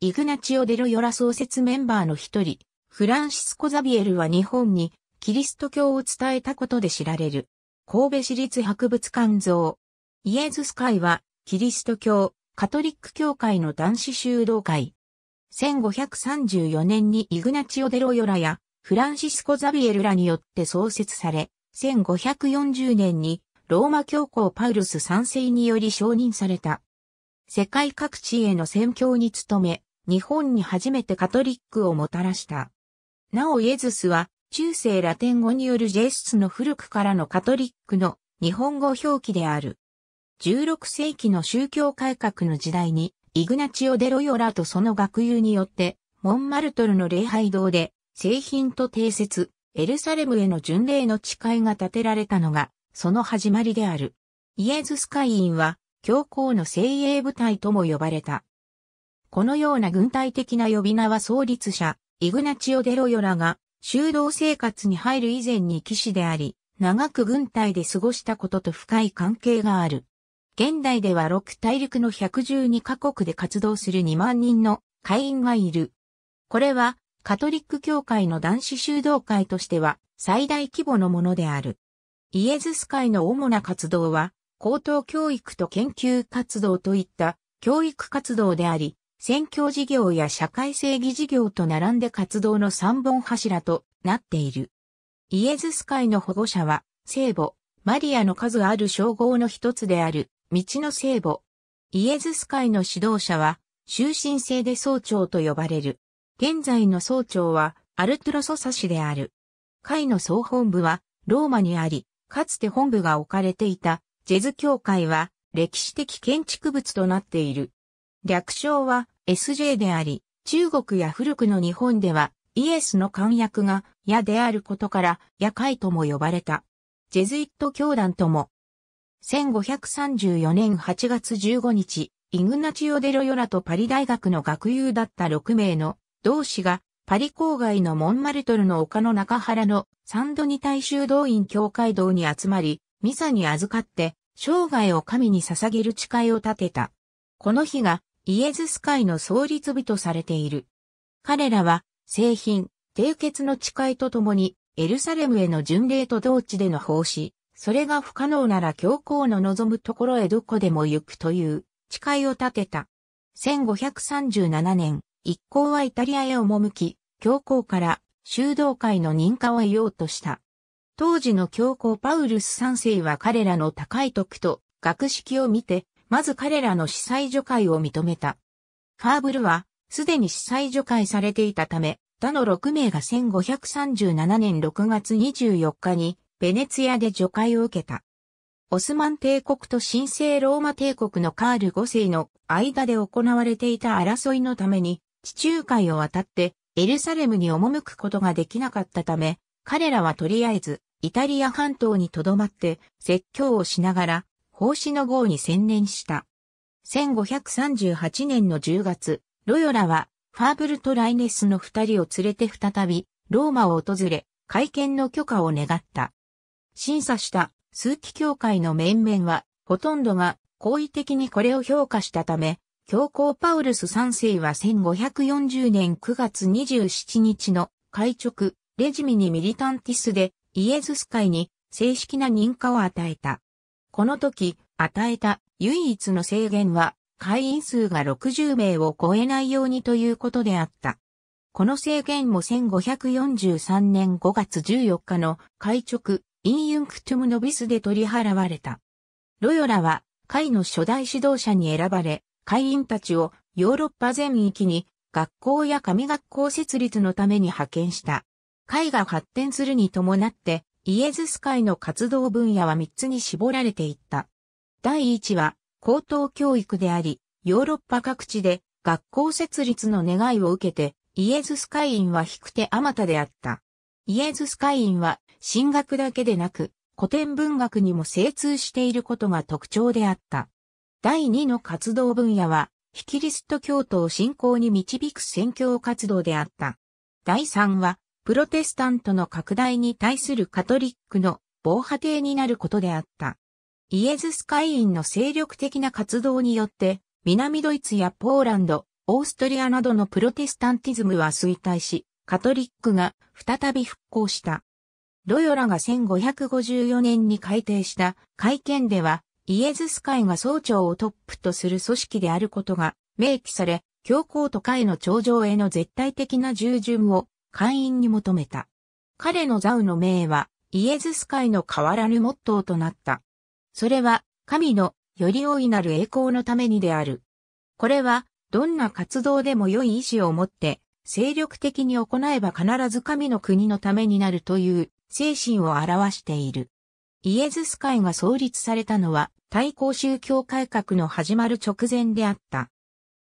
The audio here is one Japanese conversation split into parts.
イグナチオ・デロヨラ創設メンバーの一人、フランシスコ・ザビエルは日本にキリスト教を伝えたことで知られる。神戸市立博物館像。イエズス会は、キリスト教、カトリック教会の男子修道会。1534年にイグナチオ・デロヨラやフランシスコ・ザビエルらによって創設され、1540年にローマ教皇パウルス三世により承認された。世界各地への宣教に努め、日本に初めてカトリックをもたらした。なおイエズスは、中世ラテン語によるジェスの古くからのカトリックの日本語表記である。16世紀の宗教改革の時代に、イグナチオ・デロヨラとその学友によって、モンマルトルの礼拝堂で、製品と定説、エルサレムへの巡礼の誓いが立てられたのが、その始まりである。イエズス会員は、教皇の精鋭部隊とも呼ばれた。このような軍隊的な呼び名は創立者、イグナチオ・デロヨラが、修道生活に入る以前に騎士であり、長く軍隊で過ごしたことと深い関係がある。現代では6大陸の112カ国で活動する2万人の会員がいる。これは、カトリック教会の男子修道会としては最大規模のものである。イエズス会の主な活動は、高等教育と研究活動といった教育活動であり、宣教事業や社会正義事業と並んで活動の三本柱となっている。イエズス会の保護者は、聖母、マリアの数ある称号の一つである、道の聖母。イエズス会の指導者は、終身制で総長と呼ばれる。現在の総長は、アルトロソサ氏である。会の総本部は、ローマにあり、かつて本部が置かれていた、ジェズ教会は、歴史的建築物となっている。略称は SJ であり、中国や古くの日本ではイエスの漢訳が矢であることから夜会とも呼ばれた。ジェズイット教団とも。1534年8月15日、イグナチオ・デロヨラとパリ大学の学友だった6名の同志がパリ郊外のモンマルトルの丘の中原のサンドニ大衆動員教会堂に集まり、ミサに預かって生涯を神に捧げる誓いを立てた。この日がイエズス会の創立日とされている。彼らは、製品、締結の誓いとともに、エルサレムへの巡礼と同地での奉仕、それが不可能なら教皇の望むところへどこでも行くという誓いを立てた。1537年、一行はイタリアへ赴き、教皇から修道会の認可を得ようとした。当時の教皇パウルス3世は彼らの高い徳と学識を見てまず彼らの司祭除会を認めた。ファーブルは、すでに司祭除会されていたため、他の6名が1537年6月24日に、ベネツィアで除会を受けた。オスマン帝国と神聖ローマ帝国のカール5世の間で行われていた争いのために、地中海を渡ってエルサレムに赴くことができなかったため、彼らはとりあえずイタリア半島に留まって説教をしながら奉仕の号に専念した。1538年の10月、ロヨラはファーブルとライネスの二人を連れて再びローマを訪れ、会見の許可を願った。審査した数期協会の面々は、ほとんどが好意的にこれを評価したため、教皇パウルス3世は1540年9月27日の会直、レジミニ・ミリタンティスでイエズス会に正式な認可を与えた。この時、与えた唯一の制限は、会員数が60名を超えないようにということであった。この制限も1543年5月14日の会直、インユンクトゥムノビスで取り払われた。ロヨラは、会の初代指導者に選ばれ、会員たちをヨーロッパ全域に学校や神学校設立のために派遣した。会が発展するに伴ってイエズス会の活動分野は3つに絞られていった。第1は、高等教育であり、ヨーロッパ各地で学校設立の願いを受けて、イエズス会員は引く手あまたであった。イエズス会員は、進学だけでなく、古典文学にも精通していることが特徴であった。第2の活動分野は、ヒキリスト教徒を信仰に導く宣教活動であった。第3は、プロテスタントの拡大に対するカトリックの防波堤になることであった。イエズス会員の精力的な活動によって、南ドイツやポーランド、オーストリアなどのプロテスタンティズムは衰退し、カトリックが再び復興した。ロヨラが1554年に改定した会見では、イエズス会が総長をトップとする組織であることが明記され、教皇と会の頂上への絶対的な従順を会員に求めた。彼のザウの命は、イエズス会の変わらぬモットーとなった。それは、神のより大いなる栄光のためにである。これは、どんな活動でも良い意志を持って、精力的に行えば必ず神の国のためになるという精神を表している。イエズス会が創立されたのは、対抗宗教改革の始まる直前であった。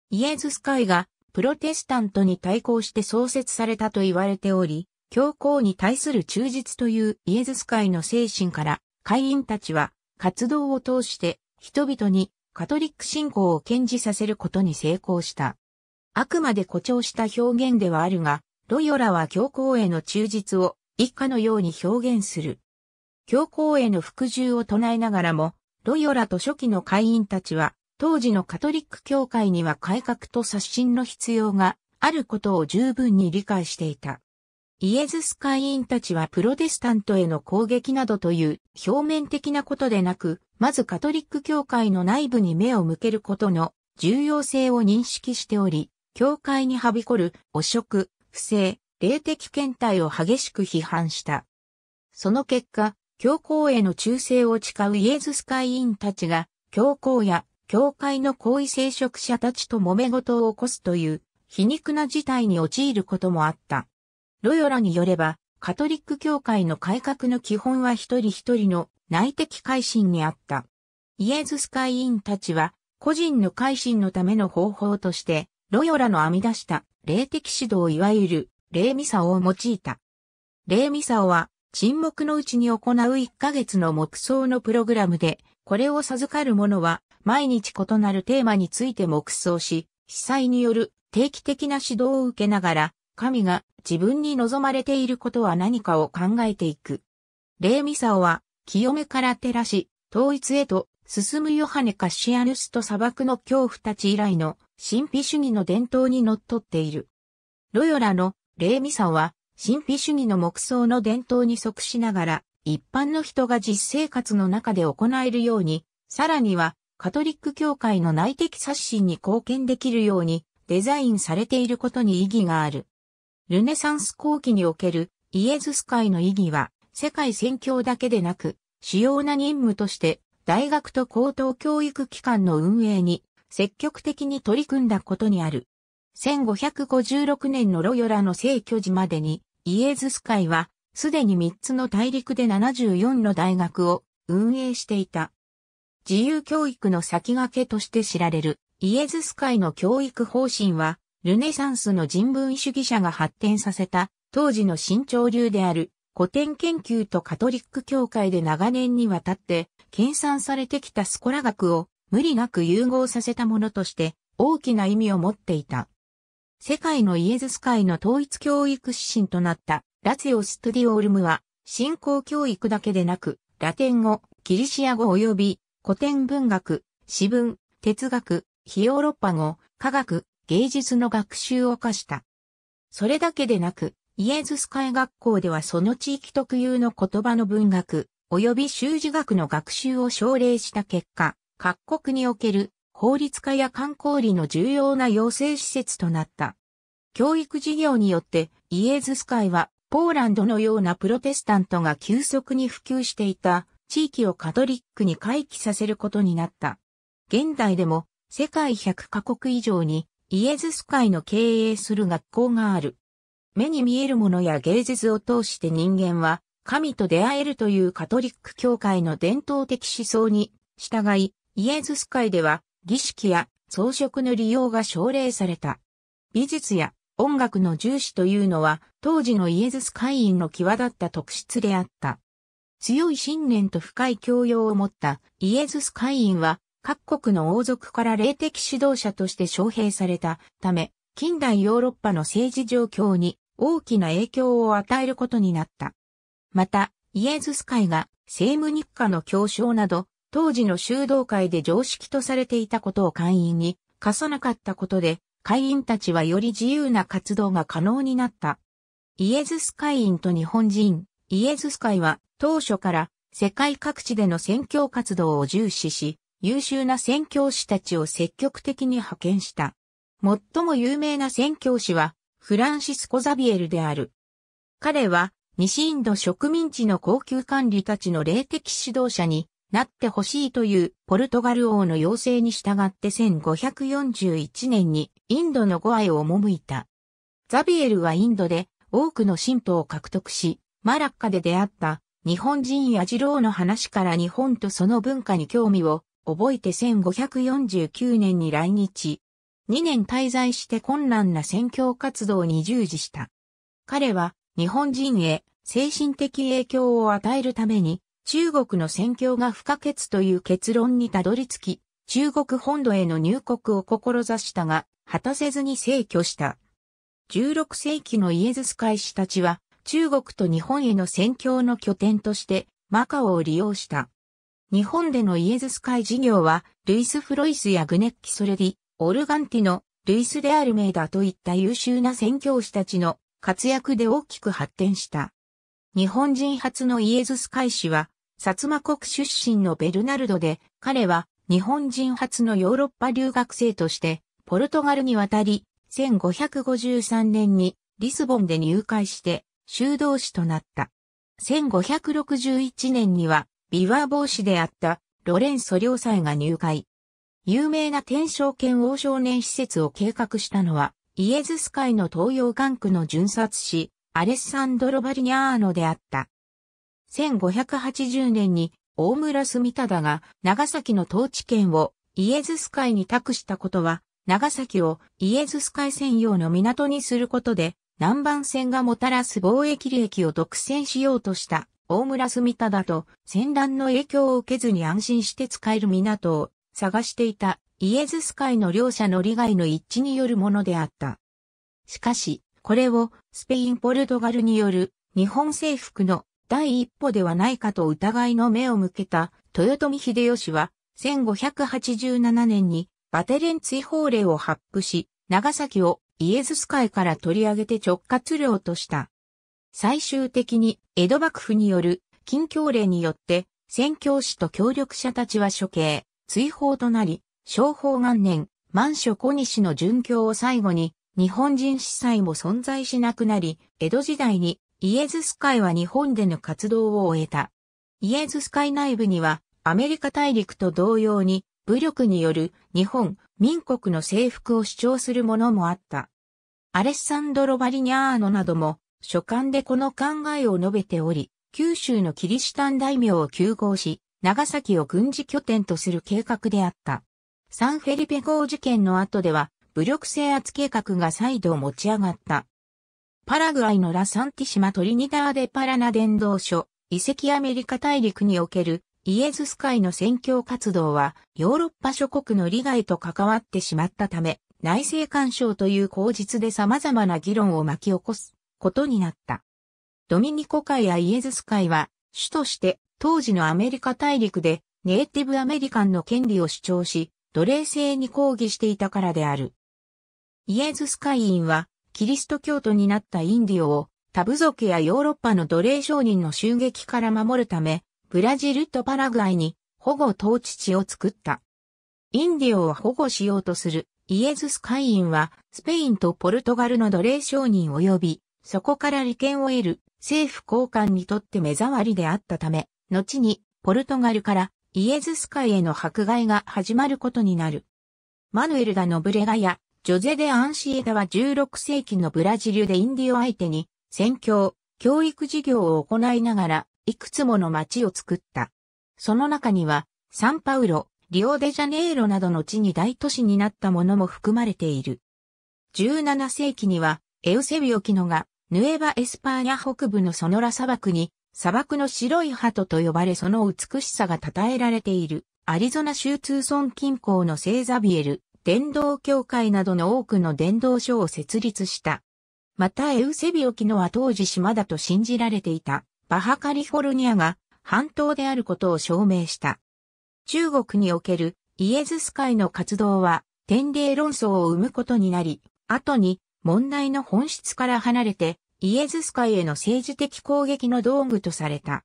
イエズス会がプロテスタントに対抗して創設されたと言われており、教皇に対する忠実というイエズス会の精神から、会員たちは活動を通して人々にカトリック信仰を堅持させることに成功した。あくまで誇張した表現ではあるが、ロヨラは教皇への忠実を一家のように表現する。教皇への服従を唱えながらも、ロヨラと初期の会員たちは当時のカトリック教会には改革と刷新の必要があることを十分に理解していた。イエズス会員たちはプロテスタントへの攻撃などという表面的なことでなく、まずカトリック教会の内部に目を向けることの重要性を認識しており、教会にはびこる汚職、不正、霊的検体を激しく批判した。その結果、教皇への忠誠を誓うイエズス会員たちが、教皇や教会の行為聖職者たちと揉め事を起こすという皮肉な事態に陥ることもあった。ロヨラによれば、カトリック教会の改革の基本は一人一人の内的改心にあった。イエズス会員たちは、個人の改心のための方法として、ロヨラの編み出した霊的指導いわゆる霊ミサオを用いた。霊ミサオは沈黙のうちに行う1ヶ月の黙想のプログラムで、これを授かる者は毎日異なるテーマについて黙想し、被災による定期的な指導を受けながら、神が自分に望まれていることは何かを考えていく。霊ミサオは、清めから照らし、統一へと進むヨハネ・カシアヌスと砂漠の恐怖たち以来の神秘主義の伝統にのっとっている。ロヨラの霊ミサオは、神秘主義の黙想の伝統に即しながら、一般の人が実生活の中で行えるように、さらにはカトリック教会の内的刷新に貢献できるようにデザインされていることに意義がある。ルネサンス後期におけるイエズス会の意義は世界宣教だけでなく主要な任務として大学と高等教育機関の運営に積極的に取り組んだことにある。1556年のロヨラの聖居時までにイエズス会はすでに3つの大陸で74の大学を運営していた。自由教育の先駆けとして知られるイエズス会の教育方針は、ルネサンスの人文主義者が発展させた当時の新潮流である古典研究とカトリック教会で長年にわたって研鑽されてきたスコラ学を無理なく融合させたものとして大きな意味を持っていた。世界のイエズス会の統一教育指針となったラツィオ・ストゥディオールムは信仰教育だけでなくラテン語、ギリシア語及び古典文学、詩文、哲学、非ヨーロッパ語、科学、芸術の学習を課した。それだけでなく、イエズス会学校ではその地域特有の言葉の文学、及び修辞学の学習を奨励した結果、各国における法律家や観光理の重要な養成施設となった。教育事業によってイエズス会はポーランドのようなプロテスタントが急速に普及していた地域をカトリックに回帰させることになった。現代でも世界100カ国以上にイエズス会の経営する学校がある。目に見えるものや芸術を通して人間は神と出会えるというカトリック教会の伝統的思想に従い、イエズス会では儀式や装飾の利用が奨励された。美術や音楽の重視というのは当時のイエズス会員の際立った特質であった。強い信念と深い教養を持ったイエズス会員は各国の王族から霊的指導者として招聘されたため、近代ヨーロッパの政治状況に大きな影響を与えることになった。また、イエズス会が政務日課の教唱など、当時の修道会で常識とされていたことを会員に課さなかったことで、会員たちはより自由な活動が可能になった。イエズス会員と日本人、イエズス会は当初から世界各地での宣教活動を重視し、優秀な宣教師たちを積極的に派遣した。最も有名な宣教師はフランシスコ・ザビエルである。彼は西インド植民地の高級管理たちの霊的指導者になってほしいというポルトガル王の要請に従って1541年にインドのゴアへ赴いた。ザビエルはインドで多くの信徒を獲得し、マラッカで出会った日本人や次郎の話から日本とその文化に興味を覚えて1549年に来日。2年滞在して困難な宣教活動に従事した。彼は日本人へ精神的影響を与えるために中国の宣教が不可欠という結論にたどり着き、中国本土への入国を志したが、果たせずに逝去した。16世紀のイエズス会士たちは、中国と日本への宣教の拠点としてマカオを利用した。日本でのイエズス会事業は、ルイス・フロイスやグネッキ・ソレリ、オルガンティの、ルイス・デ・アルメイダといった優秀な宣教師たちの活躍で大きく発展した。日本人初のイエズス会師は、薩摩国出身のベルナルドで、彼は日本人初のヨーロッパ留学生として、ポルトガルに渡り、1553年にリスボンで入会して、修道士となった。1561年には、ビワ帽子であったロレンソ領祭が入会。有名な天正剣王少年施設を計画したのは、イエズス会の東洋管区の巡察士、アレッサンドロ・バリニャーノであった。1580年に大村住忠が長崎の統治権をイエズス会に託したことは、長崎をイエズス海専用の港にすることで、南蛮船がもたらす貿易利益を独占しようとした大村住田だと戦乱の影響を受けずに安心して使える港を探していたイエズス会の両者の利害の一致によるものであった。しかし、これをスペイン・ポルトガルによる日本征服の第一歩ではないかと疑いの目を向けた豊臣秀吉は1587年にバテレン追放令を発布し、長崎をイエズス会から取り上げて直轄領とした。最終的に江戸幕府による近況令によって宣教師と協力者たちは処刑、追放となり、昭法元年、満所小西の殉教を最後に、日本人司祭も存在しなくなり、江戸時代にイエズス会は日本での活動を終えた。イエズス会内部には、アメリカ大陸と同様に、武力による日本、民国の征服を主張するものもあった。アレッサンドロ・バリニャーノなども、書簡でこの考えを述べており、九州のキリシタン大名を休合し、長崎を軍事拠点とする計画であった。サンフェリペ号事件の後では、武力制圧計画が再度持ち上がった。パラグアイのラ・サンティシマ・トリニダーデ・パラナ伝道所、遺跡アメリカ大陸におけるイエズス会の宣教活動はヨーロッパ諸国の利害と関わってしまったため、内政干渉という口実で様々な議論を巻き起こすことになった。ドミニコ会やイエズス会は、主として当時のアメリカ大陸でネイティブアメリカンの権利を主張し、奴隷制に抗議していたからである。イエズス会員は、キリスト教徒になったインディオを、タブ族やヨーロッパの奴隷商人の襲撃から守るため、ブラジルとパラグアイに保護統治地を作った。インディオを保護しようとするイエズス会員は、スペインとポルトガルの奴隷商人及び、そこから利権を得る政府高官にとって目障りであったため、後にポルトガルからイエズス会への迫害が始まることになる。マヌエル・ダ・ノブレガやジョゼ・デ・アンシエダは16世紀のブラジルでインディオ相手に宣教、教育事業を行いながらいくつもの町を作った。その中にはサンパウロ、リオデジャネイロなどの地に大都市になったものも含まれている。17世紀には、エウセビオキノが、ヌエバ・エスパーニャ北部のソノラ砂漠に、砂漠の白い鳩と呼ばれその美しさが称えられている、アリゾナ州通村近郊のセーザビエル、伝道協会などの多くの伝道所を設立した。またエウセビオキノは当時島だと信じられていた、バハカリフォルニアが半島であることを証明した。中国におけるイエズス会の活動は天霊論争を生むことになり、後に問題の本質から離れてイエズス会への政治的攻撃の道具とされた。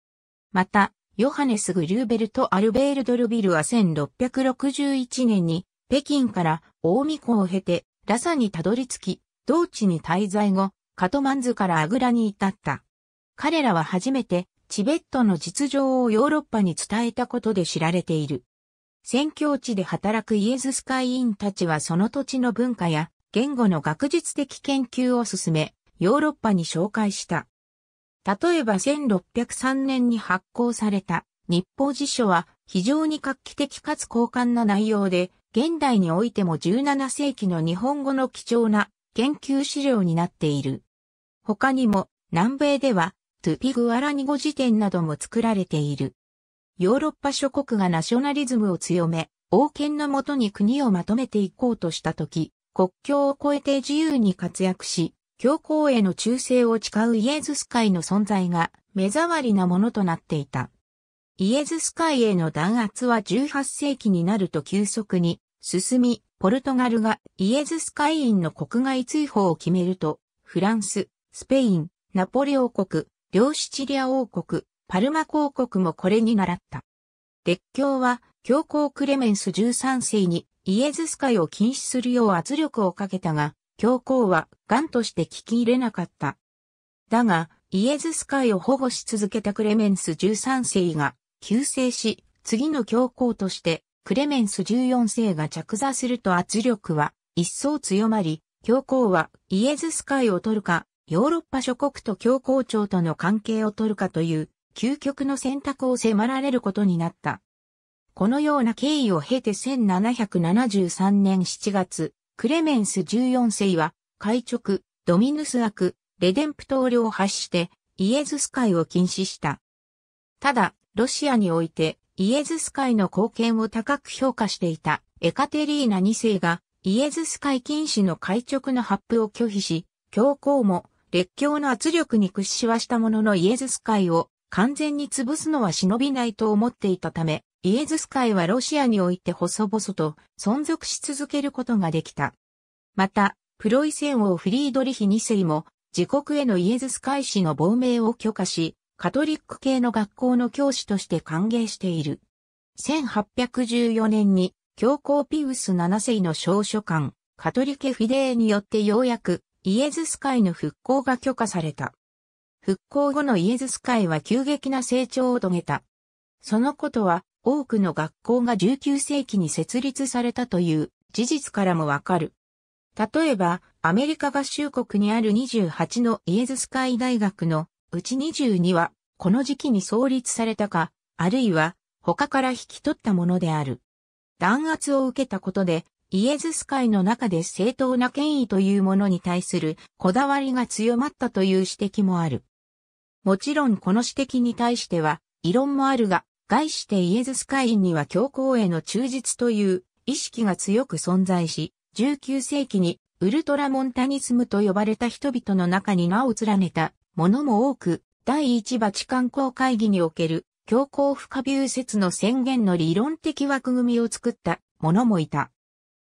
また、ヨハネス・グリューベルとアルベール・ドルビルは1661年に北京から大見湖を経てラサにたどり着き、同地に滞在後、カトマンズからアグラに至った。彼らは初めてチベットの実情をヨーロッパに伝えたことで知られている。宣教地で働くイエズス会員たちはその土地の文化や言語の学術的研究を進め、ヨーロッパに紹介した。例えば1603年に発行された日報辞書は非常に画期的かつ交感な内容で、現代においても17世紀の日本語の貴重な研究資料になっている。他にも南米ではスピグアラニゴ辞典なども作られている。ヨーロッパ諸国がナショナリズムを強め、王権のもとに国をまとめていこうとしたとき、国境を越えて自由に活躍し、教皇への忠誠を誓うイエズス会の存在が目障りなものとなっていた。イエズス会への弾圧は18世紀になると急速に進み、ポルトガルがイエズス会員の国外追放を決めると、フランス、スペイン、ナポレ王国、両シチリア王国、パルマ公国もこれに習った。列強は、教皇クレメンス13世にイエズス会を禁止するよう圧力をかけたが、教皇は癌として聞き入れなかった。だが、イエズス会を保護し続けたクレメンス13世が救世し、次の教皇としてクレメンス14世が着座すると圧力は一層強まり、教皇はイエズス会を取るかヨーロッパ諸国と教皇庁との関係を取るかという究極の選択を迫られることになった。このような経緯を経て1773年7月、クレメンス14世は、会直、ドミヌス悪、レデンプトーを発して、イエズス会を禁止した。ただ、ロシアにおいて、イエズス会の貢献を高く評価していた、エカテリーナ2世が、イエズス会禁止の会直の発布を拒否し、教皇も、列強の圧力に屈しはしたもののイエズス会を完全に潰すのは忍びないと思っていたため、イエズス会はロシアにおいて細々と存続し続けることができた。また、プロイセン王フリードリヒ2世も、自国へのイエズス会士の亡命を許可し、カトリック系の学校の教師として歓迎している。1814年に、教皇ピウス7世の小書官、カトリケ・フィデーによってようやくイエズス会の復興が許可された。復興後のイエズス会は急激な成長を遂げた。そのことは多くの学校が19世紀に設立されたという事実からもわかる。例えば、アメリカ合衆国にある28のイエズス会大学のうち22は、この時期に創立されたか、あるいは他から引き取ったものである。弾圧を受けたことで、イエズス会の中で正当な権威というものに対するこだわりが強まったという指摘もある。もちろんこの指摘に対しては異論もあるが、概してイエズス会員には教皇への忠実という意識が強く存在し、19世紀にウルトラモンタニスムと呼ばれた人々の中に名を連ねたものも多く、第一バチカン公会議における教皇不可ー説の宣言の理論的枠組みを作ったものもいた。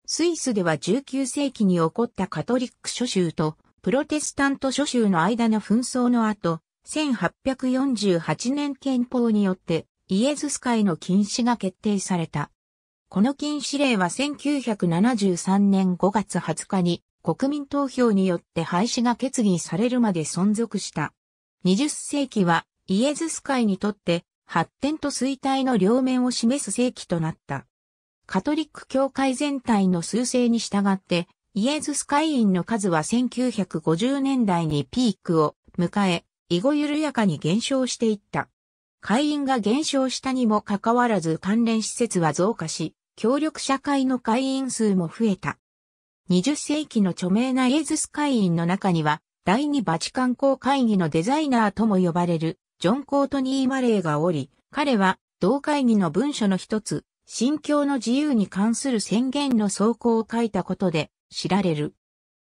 スイスでは19世紀に起こったカトリック諸州とプロテスタント諸州の間の紛争の後、1848年憲法によってイエズス会の禁止が決定された。この禁止令は1973年5月20日に国民投票によって廃止が決議されるまで存続した。20世紀はイエズス会にとって発展と衰退の両面を示す世紀となった。カトリック教会全体の趨勢に従って、イエズス会員の数は1950年代にピークを迎え、以後緩やかに減少していった。会員が減少したにもかかわらず関連施設は増加し、協力社会の会員数も増えた。20世紀の著名なイエズス会員の中には、第二バチカン公会議のデザイナーとも呼ばれる、ジョン・コートニー・マレーがおり、彼は同会議の文書の一つ、信教の自由に関する宣言の草稿を書いたことで知られる。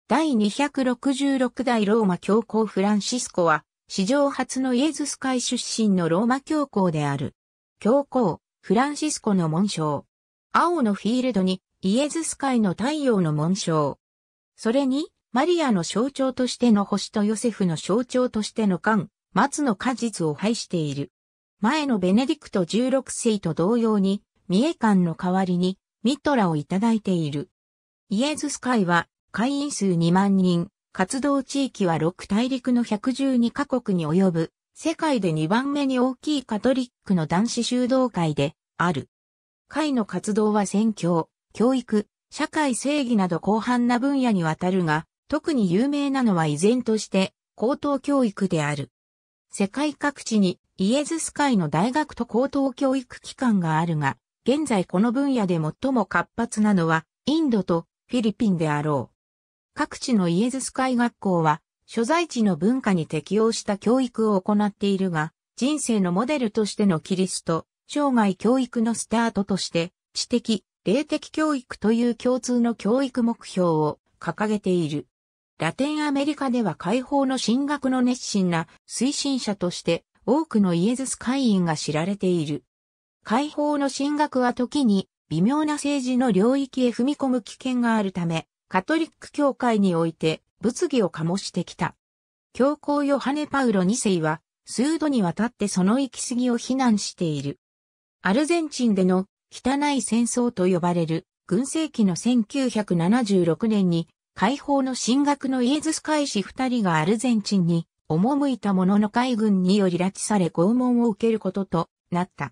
第266代ローマ教皇フランシスコは、史上初のイエズス会出身のローマ教皇である。教皇、フランシスコの紋章。青のフィールドにイエズス会の太陽の紋章。それに、マリアの象徴としての星とヨセフの象徴としての間、松の果実を配している。前のベネディクト16世と同様に、三重間の代わりにミトラをいただいている。イエズス会は会員数2万人、活動地域は6大陸の112カ国に及ぶ、世界で2番目に大きいカトリックの男子修道会である。会の活動は宣教、教育、社会正義など広範な分野にわたるが、特に有名なのは依然として高等教育である。世界各地にイエズス会の大学と高等教育機関があるが、現在この分野で最も活発なのは、インドとフィリピンであろう。各地のイエズス会学校は、所在地の文化に適応した教育を行っているが、人生のモデルとしてのキリスト、生涯教育のスタートとして、知的、霊的教育という共通の教育目標を掲げている。ラテンアメリカでは解放の進学の熱心な推進者として多くのイエズス会員が知られている。解放の進学は時に微妙な政治の領域へ踏み込む危険があるため、カトリック教会において物議を醸してきた。教皇ヨハネ・パウロ2世は数度にわたってその行き過ぎを非難している。アルゼンチンでの汚い戦争と呼ばれる軍政期の1976年に解放の進学のイエズス会士二人がアルゼンチンに赴いたものの海軍により拉致され拷問を受けることとなった。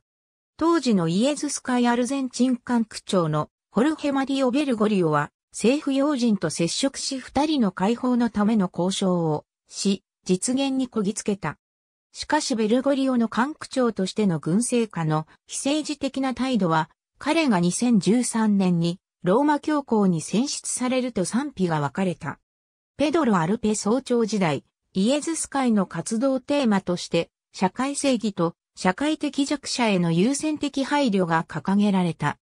当時のイエズス会アルゼンチン管区長のホルヘマディオ・ベルゴリオは政府要人と接触し二人の解放のための交渉をし、実現にこぎつけた。しかしベルゴリオの管区長としての軍政下の非政治的な態度は、彼が2013年にローマ教皇に選出されると賛否が分かれた。ペドロ・アルペ総長時代、イエズス会の活動テーマとして、社会正義と社会的弱者への優先的配慮が掲げられた。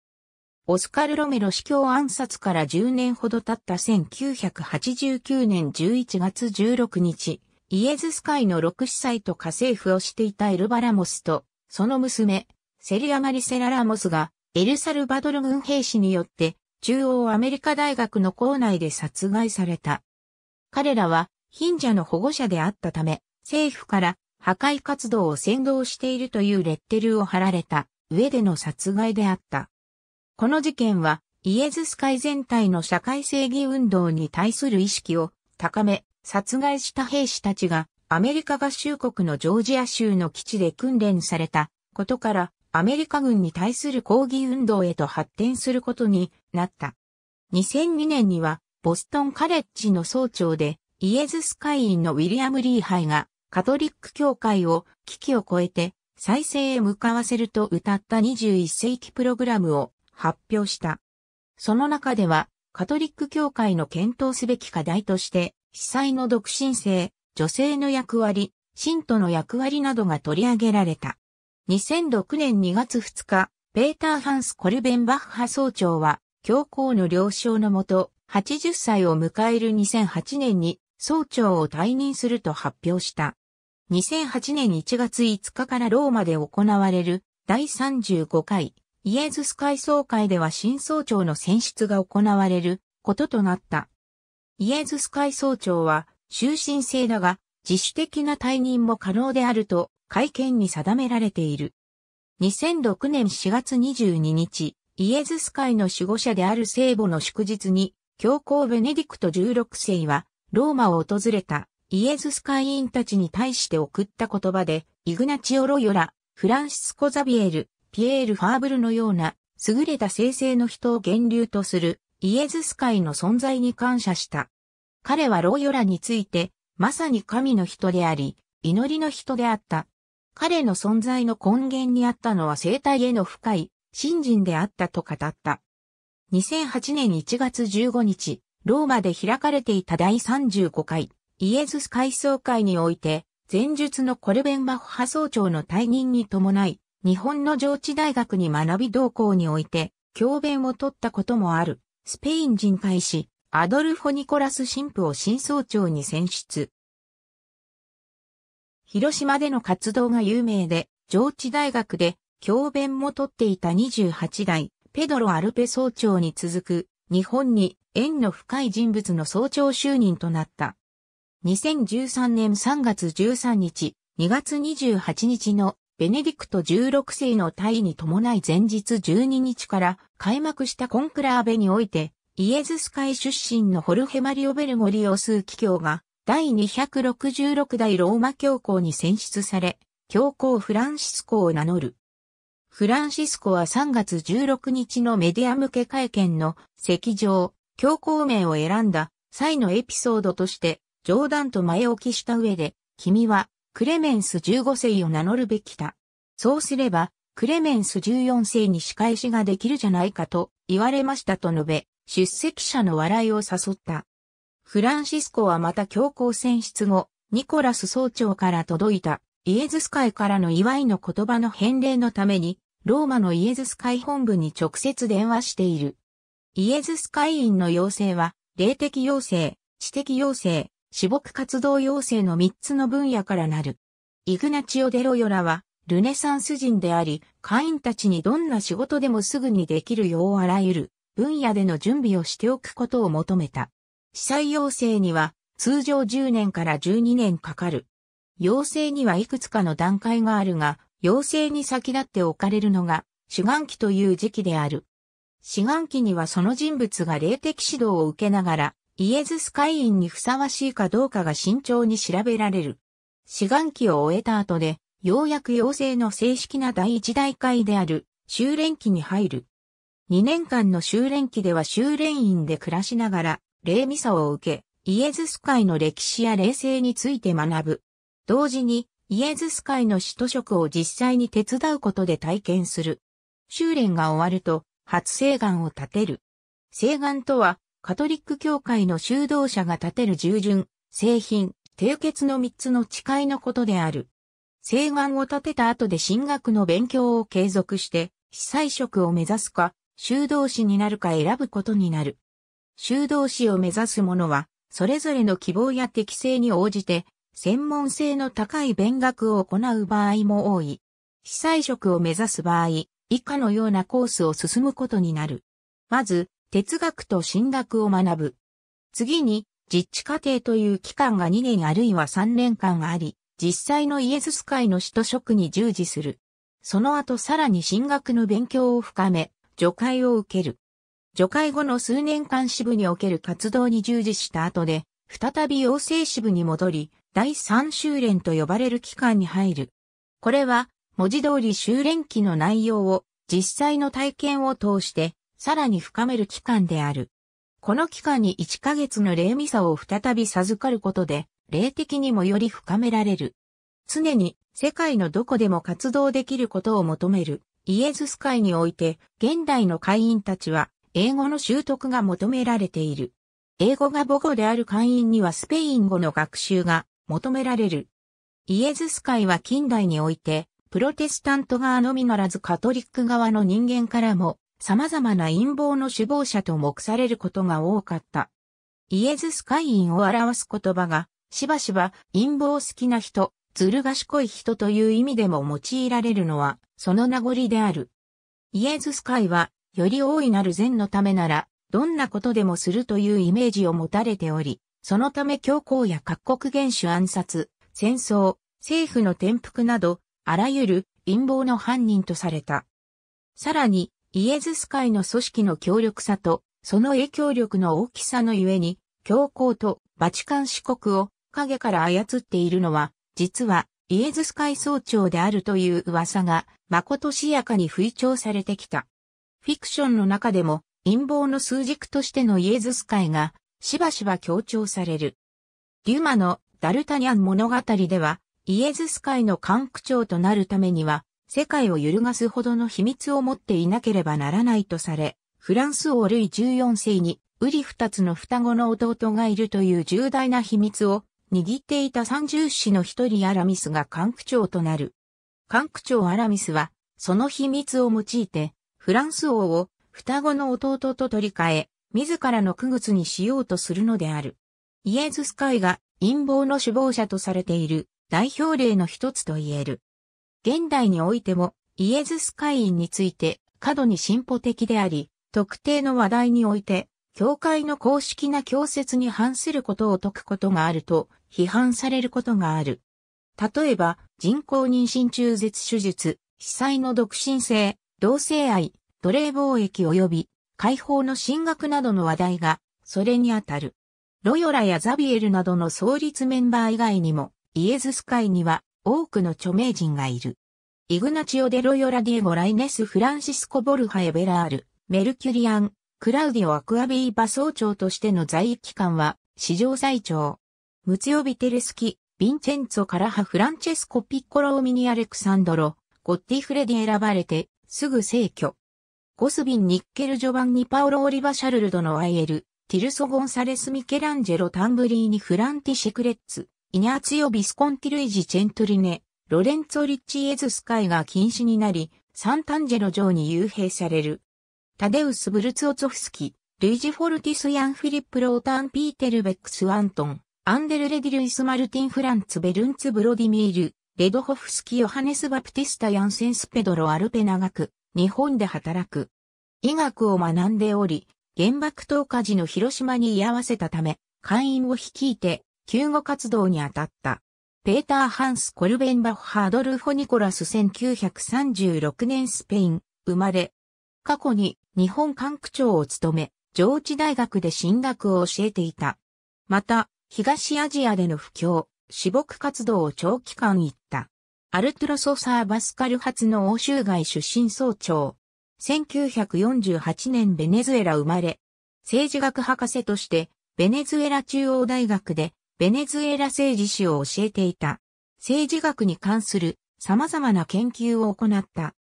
オスカル・ロメロ司教暗殺から10年ほど経った1989年11月16日、イエズス会の6司祭と家政婦をしていたエルバラモスと、その娘、セリア・マリセラ・ラモスが、エルサルバドル軍兵士によって、中央アメリカ大学の校内で殺害された。彼らは、貧者の保護者であったため、政府から破壊活動を先導しているというレッテルを貼られた上での殺害であった。この事件は、イエズス会全体の社会正義運動に対する意識を高め、殺害した兵士たちがアメリカ合衆国のジョージア州の基地で訓練されたことから、アメリカ軍に対する抗議運動へと発展することになった。2002年には、ボストンカレッジの総長で、イエズス会員のウィリアム・リーハイが、カトリック教会を危機を超えて再生へ向かわせると歌った21世紀プログラムを発表した。その中では、カトリック教会の検討すべき課題として、被災の独身性、女性の役割、信徒の役割などが取り上げられた。2006年2月2日、ペーター・ハンス・コルベンバッハ総長は、教皇の了承のもと、80歳を迎える2008年に総長を退任すると発表した。2008年1月5日からローマで行われる第35回イエズス会総会では新総長の選出が行われることとなった。イエズス会総長は終身制だが自主的な退任も可能であると会見に定められている。2006年4月22日、イエズス会の守護者である聖母の祝日に教皇ベネディクト16世はローマを訪れた。イエズス会員たちに対して送った言葉で、イグナチオ・ロヨラ、フランシスコ・ザビエル、ピエール・ファーブルのような優れた生成の人を源流とするイエズス会の存在に感謝した。彼はロヨラについて、まさに神の人であり、祈りの人であった。彼の存在の根源にあったのは生態への深い信心であったと語った。2008年1月15日、ローマで開かれていた第35回イエズス改装会において、前述のコルベンバッハ総長の退任に伴い、日本の上智大学に学び同行において、教鞭を取ったこともある、スペイン人会士、アドルフォ・ニコラス神父を新総長に選出。広島での活動が有名で、上智大学で教鞭も取っていた28代、ペドロ・アルペ総長に続く、日本に縁の深い人物の総長就任となった。2013年3月13日、2月28日のベネディクト16世の退位に伴い前日12日から開幕したコンクラーベにおいて、イエズス会出身のホルヘ・マリオ・ベルゴリオスー教が第266代ローマ教皇に選出され、教皇フランシスコを名乗る。フランシスコは3月16日のメディア向け会見の席上、教皇名を選んだ際のエピソードとして、冗談と前置きした上で、君はクレメンス15世を名乗るべきだ。そうすれば、クレメンス14世に仕返しができるじゃないかと言われましたと述べ、出席者の笑いを誘った。フランシスコはまた強行選出後、ニコラス総長から届いたイエズス会からの祝いの言葉の返礼のために、ローマのイエズス会本部に直接電話している。イエズス会員の要請は、霊的要請、知的要請、死牧活動要請の3つの分野からなる。イグナチオ・デロヨラは、ルネサンス人であり、会員たちにどんな仕事でもすぐにできるようあらゆる分野での準備をしておくことを求めた。司祭要請には通常10年から12年かかる。要請にはいくつかの段階があるが、要請に先立って置かれるのが、主眼期という時期である。主願期にはその人物が霊的指導を受けながら、イエズス会員にふさわしいかどうかが慎重に調べられる。志願期を終えた後で、ようやく養成の正式な第一大会である修練期に入る。2年間の修練期では修練院で暮らしながら、霊ミサを受け、イエズス会の歴史や霊性について学ぶ。同時に、イエズス会の使徒職を実際に手伝うことで体験する。修練が終わると、初聖願を立てる。聖願とは、カトリック教会の修道者が建てる従順、製品、締結の三つの誓いのことである。誓願を立てた後で進学の勉強を継続して、被災職を目指すか、修道士になるか選ぶことになる。修道士を目指す者は、それぞれの希望や適性に応じて、専門性の高い勉学を行う場合も多い。被災職を目指す場合、以下のようなコースを進むことになる。まず、哲学と神学を学ぶ。次に、実地課程という期間が2年あるいは3年間あり、実際のイエズス会の使徒職に従事する。その後さらに神学の勉強を深め、除会を受ける。除会後の数年間支部における活動に従事した後で、再び養成支部に戻り、第三修練と呼ばれる期間に入る。これは、文字通り修練期の内容を実際の体験を通してさらに深める期間である。この期間に1ヶ月の霊ミサを再び授かることで、霊的にもより深められる。常に世界のどこでも活動できることを求める。イエズス会において、現代の会員たちは、英語の習得が求められている。英語が母語である会員にはスペイン語の学習が求められる。イエズス会は近代において、プロテスタント側のみならずカトリック側の人間からも様々な陰謀の首謀者と目されることが多かった。イエズス会員を表す言葉が、しばしば陰謀好きな人、ずる賢い人という意味でも用いられるのは、その名残である。イエズス会は、より大いなる善のためなら、どんなことでもするというイメージを持たれており、そのため教皇や各国元首暗殺、戦争、政府の転覆など、あらゆる陰謀の犯人とされた。さらに、イエズス会の組織の強力さと、その影響力の大きさのゆえに、教皇とバチカン四国を影から操っているのは、実はイエズス会総長であるという噂が、まことしやかに吹聴されてきた。フィクションの中でも、陰謀の数軸としてのイエズス会が、しばしば強調される。デュマのダルタニャン物語では、イエズス会の管区長となるためには、世界を揺るがすほどの秘密を持っていなければならないとされ、フランス王ルイ14世に、ウリ二つの双子の弟がいるという重大な秘密を握っていた三重師の一人アラミスが管区長となる。管区長アラミスは、その秘密を用いて、フランス王を双子の弟と取り替え、自らの区物にしようとするのである。イエズス会が陰謀の首謀者とされている代表例の一つと言える。現代においてもイエズス会員について過度に進歩的であり、特定の話題において、教会の公式な教説に反することを解くことがあると批判されることがある。例えば、人工妊娠中絶手術、被災の独身性、同性愛、奴隷貿易及び解放の進学などの話題が、それにあたる。ロヨラやザビエルなどの創立メンバー以外にも、イエズス会には多くの著名人がいる。イグナチオ・デロヨラ・ディエゴ・ライネス・フランシスコ・ボルハ・エベラール、メルキュリアン、クラウディオ・アクアビーバ総長としての在位期間は史上最長。ムツヨ・ビテルスキ、ヴィンチェンツォ・カラハ・フランチェスコ・ピッコロ・オミニ・アレクサンドロ、ゴッティ・フレディ選ばれて、すぐ逝去。ゴスビン・ニッケル・ジョバンニ・パオロ・オリバ・シャルルドのアイエル、ティルソ・ゴンサレス・ミケランジェロ・タンブリーニ・フランティ・シェクレッツ、イニャーツヨ・ビスコンティ・ルイジ・チェントリネ、ロレンツォ・リッチ・エズスカイが禁止になり、サンタンジェロ城に幽閉される。タデウス・ブルツオツフスキ、ルイジ・フォルティス・ヤン・フィリップ・ロータン・ピーテル・ベックス・ワントン、アンデル・レディ・ルイス・マルティン・フランツ・ベルンツ・ブロディミール、レドホフスキ・ヨハネス・バプティスタ・ヤンセンス・ペドロ・アルペ長く、日本で働く。医学を学んでおり、原爆投下時の広島に居合わせたため、会員を率いて、救護活動に当たった。ペーター・ハンス・コルベンバッハ・ドルフォ・ニコラス1936年スペイン、生まれ。過去に日本管区長を務め、上智大学で進学を教えていた。また、東アジアでの布教、私牧活動を長期間行った。アルトゥロソサーバスカル発の欧州外出身総長。1948年ベネズエラ生まれ。政治学博士として、ベネズエラ中央大学でベネズエラ政治史を教えていた。政治学に関する様々な研究を行った。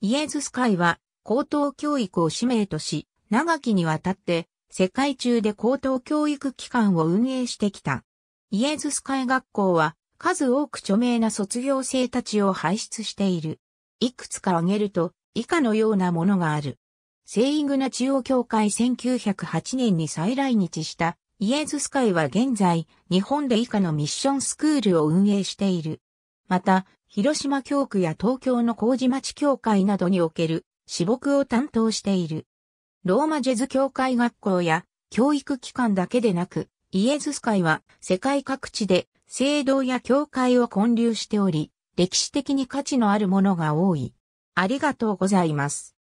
イエズス会は高等教育を使命とし、長きにわたって世界中で高等教育機関を運営してきた。イエズス会学校は数多く著名な卒業生たちを輩出している。いくつか挙げると以下のようなものがある。セイングナ中央教会1908年に再来日したイエズス会は現在、日本で以下のミッションスクールを運営している。また、広島教区や東京の麹町教会などにおける私牧を担当している。ローマジェズ教会学校や教育機関だけでなく、イエズス会は世界各地で聖堂や教会を建立しており、歴史的に価値のあるものが多い。ありがとうございます。